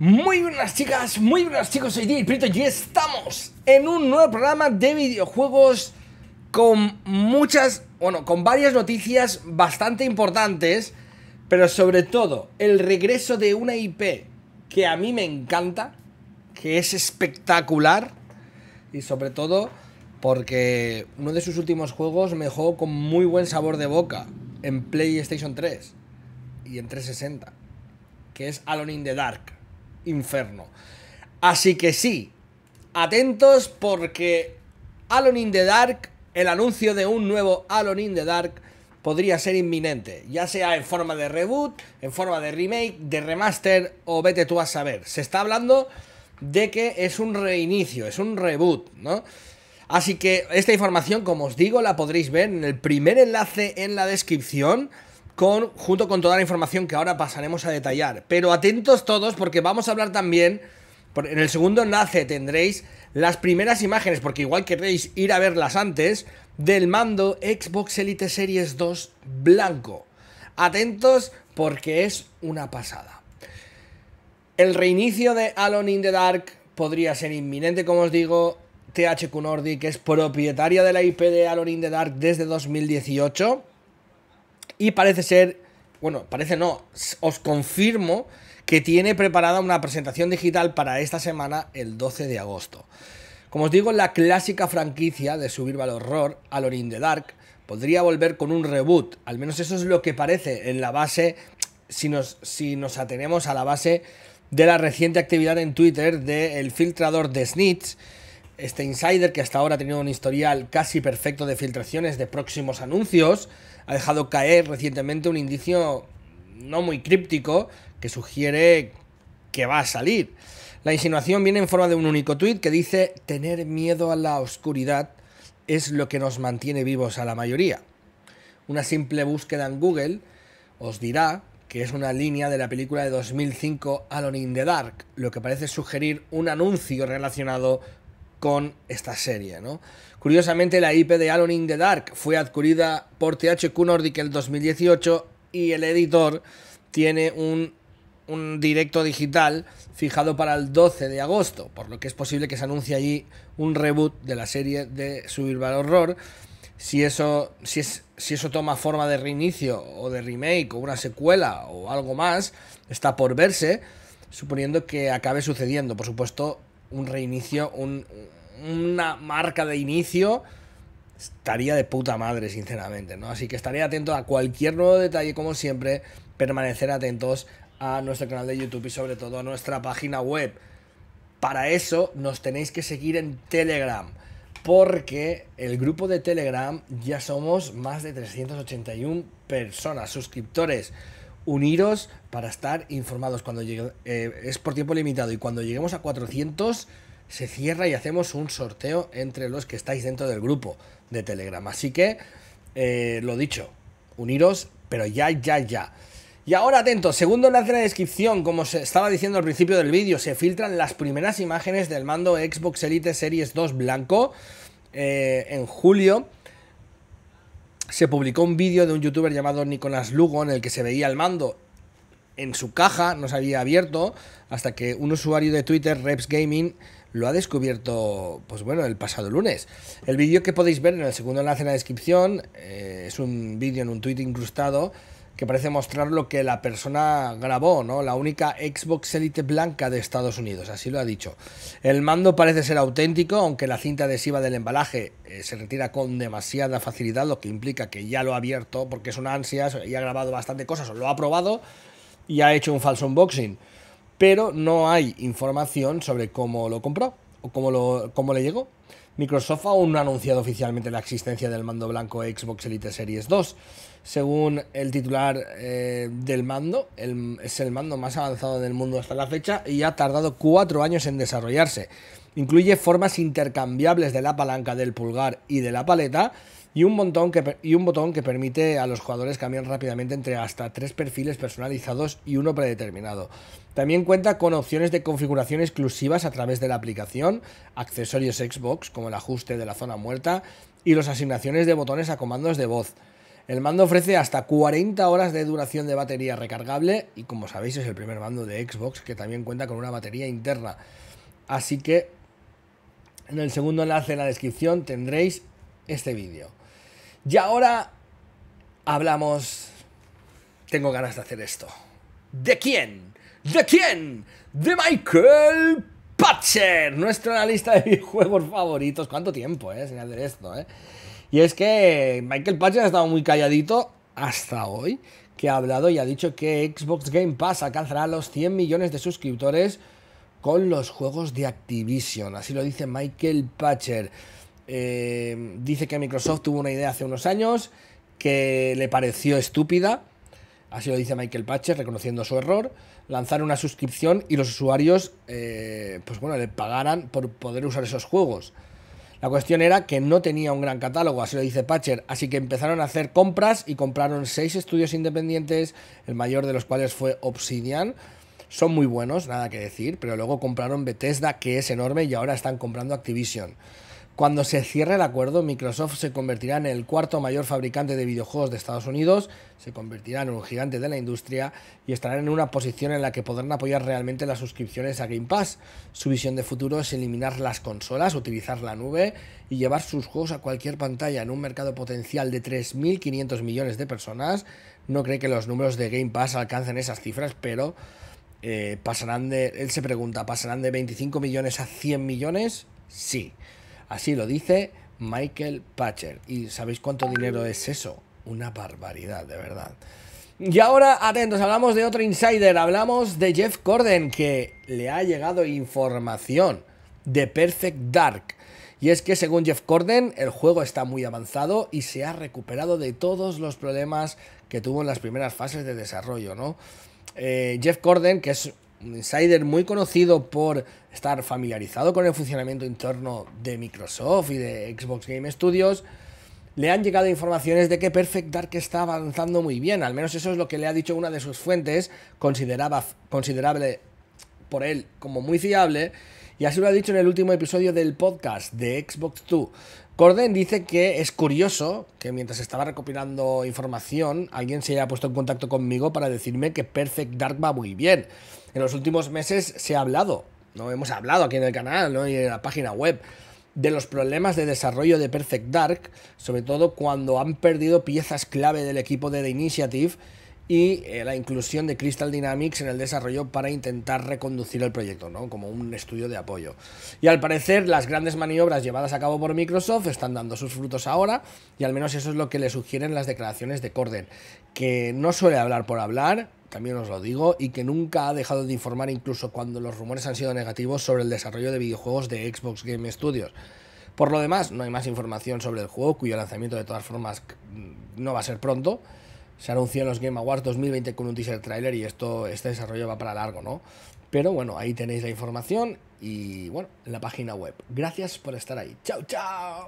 Muy buenas chicas, muy buenas chicos, soy DJ y estamos en un nuevo programa de videojuegos con muchas, bueno, con varias noticias bastante importantes, pero sobre todo el regreso de una IP que a mí me encanta, que es espectacular y sobre todo porque uno de sus últimos juegos me dejó con muy buen sabor de boca en PlayStation 3 y en 360, que es Alone in the Dark inferno. Así que sí, atentos porque Alon in the Dark, el anuncio de un nuevo Alon in the Dark podría ser inminente, ya sea en forma de reboot, en forma de remake, de remaster o vete tú a saber. Se está hablando de que es un reinicio, es un reboot, ¿no? Así que esta información, como os digo, la podréis ver en el primer enlace en la descripción junto con toda la información que ahora pasaremos a detallar. Pero atentos todos porque vamos a hablar también, en el segundo enlace tendréis las primeras imágenes, porque igual queréis ir a verlas antes, del mando Xbox Elite Series 2 blanco. Atentos porque es una pasada. El reinicio de Alone in the Dark podría ser inminente, como os digo. THQ Nordic es propietaria de la IP de Alone in the Dark desde 2018 y parece ser, bueno, parece no, os confirmo que tiene preparada una presentación digital para esta semana, el 12 de agosto. Como os digo, la clásica franquicia de subir al horror, Alor in the Dark, podría volver con un reboot. Al menos eso es lo que parece en la base, si nos, si nos atenemos a la base de la reciente actividad en Twitter del filtrador de Snitch, este insider, que hasta ahora ha tenido un historial casi perfecto de filtraciones de próximos anuncios, ha dejado caer recientemente un indicio no muy críptico que sugiere que va a salir. La insinuación viene en forma de un único tuit que dice tener miedo a la oscuridad es lo que nos mantiene vivos a la mayoría. Una simple búsqueda en Google os dirá que es una línea de la película de 2005 Alone in the Dark, lo que parece sugerir un anuncio relacionado con esta serie, ¿no? Curiosamente, la IP de Alone in the Dark fue adquirida por THQ Nordic en 2018 y el editor tiene un, un, directo digital fijado para el 12 de agosto, por lo que es posible que se anuncie allí un reboot de la serie de Survival Horror. Si eso, si, es, si eso toma forma de reinicio o de remake o una secuela o algo más, está por verse, suponiendo que acabe sucediendo. Por supuesto, un reinicio, un, una marca de inicio, estaría de puta madre, sinceramente, ¿no? Así que estaré atento a cualquier nuevo detalle, como siempre, permanecer atentos a nuestro canal de YouTube y sobre todo a nuestra página web. Para eso nos tenéis que seguir en Telegram, porque el grupo de Telegram ya somos más de 381 personas, suscriptores uniros para estar informados. Cuando llegue, eh, es por tiempo limitado y cuando lleguemos a 400 se cierra y hacemos un sorteo entre los que estáis dentro del grupo de Telegram. Así que, eh, lo dicho, uniros, pero ya, ya, ya. Y ahora atentos, segundo enlace en la descripción, como se estaba diciendo al principio del vídeo, se filtran las primeras imágenes del mando Xbox Elite Series 2 blanco eh, en julio se publicó un vídeo de un youtuber llamado Nicolás Lugo en el que se veía el mando en su caja, no se había abierto, hasta que un usuario de Twitter, Reps Gaming, lo ha descubierto, pues bueno, el pasado lunes. El vídeo que podéis ver en el segundo enlace en la descripción eh, es un vídeo en un tweet incrustado que parece mostrar lo que la persona grabó, ¿no? La única Xbox Elite blanca de Estados Unidos, así lo ha dicho. El mando parece ser auténtico, aunque la cinta adhesiva del embalaje eh, se retira con demasiada facilidad, lo que implica que ya lo ha abierto porque es una ansia y ha grabado bastante cosas, o lo ha probado y ha hecho un falso unboxing. Pero no hay información sobre cómo lo compró o cómo, lo, cómo le llegó. Microsoft aún no ha anunciado oficialmente la existencia del mando blanco Xbox Elite Series 2. Según el titular eh, del mando, es el mando más avanzado del mundo hasta la fecha y ha tardado cuatro años en desarrollarse. Incluye formas intercambiables de la palanca del pulgar y de la paleta y un, que, y un botón que permite a los jugadores cambiar rápidamente entre hasta tres perfiles personalizados y uno predeterminado. También cuenta con opciones de configuración exclusivas a través de la aplicación, accesorios Xbox como el ajuste de la zona muerta y las asignaciones de botones a comandos de voz. El mando ofrece hasta 40 horas de duración de batería recargable y como sabéis es el primer mando de Xbox que también cuenta con una batería interna. Así que en el segundo enlace en la descripción tendréis este vídeo. Y ahora hablamos... Tengo ganas de hacer esto. ¿De quién? ¿De quién? De Michael Patcher, nuestro analista de videojuegos favoritos. ¿Cuánto tiempo, eh? Sin hacer esto, eh. Y es que Michael Patcher ha estado muy calladito hasta hoy, que ha hablado y ha dicho que Xbox Game Pass alcanzará los 100 millones de suscriptores con los juegos de Activision. Así lo dice Michael Patcher. Em, dice que Microsoft tuvo una idea hace unos años que le pareció estúpida, así lo dice Michael Patcher reconociendo su error, lanzar una suscripción y los usuarios, eh, pues bueno, le pagaran por poder usar esos juegos. La cuestión era que no tenía un gran catálogo, así lo dice Patcher, así que empezaron a hacer compras y compraron seis estudios independientes, el mayor de los cuales fue Obsidian. Son muy buenos, nada que decir, pero luego compraron Bethesda, que es enorme, y ahora están comprando Activision. Cuando se cierre el acuerdo, Microsoft se convertirá en el cuarto mayor fabricante de videojuegos de Estados Unidos, se convertirá en un gigante de la industria y estarán en una posición en la que podrán apoyar realmente las suscripciones a Game Pass. Su visión de futuro es eliminar las consolas, utilizar la nube y llevar sus juegos a cualquier pantalla en un mercado potencial de 3.500 millones de personas. No cree que los números de Game Pass alcancen esas cifras, pero eh, pasarán de... Él se pregunta, ¿pasarán de 25 millones a 100 millones? Sí. Así lo dice Michael Patcher. ¿Y sabéis cuánto dinero es eso? Una barbaridad, de verdad. Y ahora, atentos, hablamos de otro insider, hablamos de Jeff Corden que le ha llegado información de Perfect Dark. Y es que según Jeff Corden el juego está muy avanzado y se ha recuperado de todos los problemas que tuvo en las primeras fases de desarrollo, ¿no? Eh, Jeff Corden que es un insider muy conocido por estar familiarizado con el funcionamiento interno de Microsoft y de Xbox Game Studios, le han llegado informaciones de que Perfect Dark está avanzando muy bien, al menos eso es lo que le ha dicho una de sus fuentes, consideraba, considerable por él como muy fiable, y así lo ha dicho en el último episodio del podcast de Xbox Two. Corden dice que es curioso que mientras estaba recopilando información, alguien se haya puesto en contacto conmigo para decirme que Perfect Dark va muy bien. En los últimos meses se ha hablado, ¿no? Hemos hablado aquí en el canal ¿no? y en la página web de los problemas de desarrollo de Perfect Dark, sobre todo cuando han perdido piezas clave del equipo de The Initiative y eh, la inclusión de Crystal Dynamics en el desarrollo para intentar reconducir el proyecto, ¿no? como un estudio de apoyo. Y al parecer las grandes maniobras llevadas a cabo por Microsoft están dando sus frutos ahora y al menos eso es lo que le sugieren las declaraciones de Corden, que no suele hablar por hablar, también os lo digo, y que nunca ha dejado de informar incluso cuando los rumores han sido negativos sobre el desarrollo de videojuegos de Xbox Game Studios. Por lo demás, no hay más información sobre el juego, cuyo lanzamiento de todas formas mm, no va a ser pronto se anunció los Game Awards 2020 con un teaser trailer y esto, este desarrollo va para largo, ¿no? Pero bueno, ahí tenéis la información y bueno, la página web. Gracias por estar ahí. Chao, chao.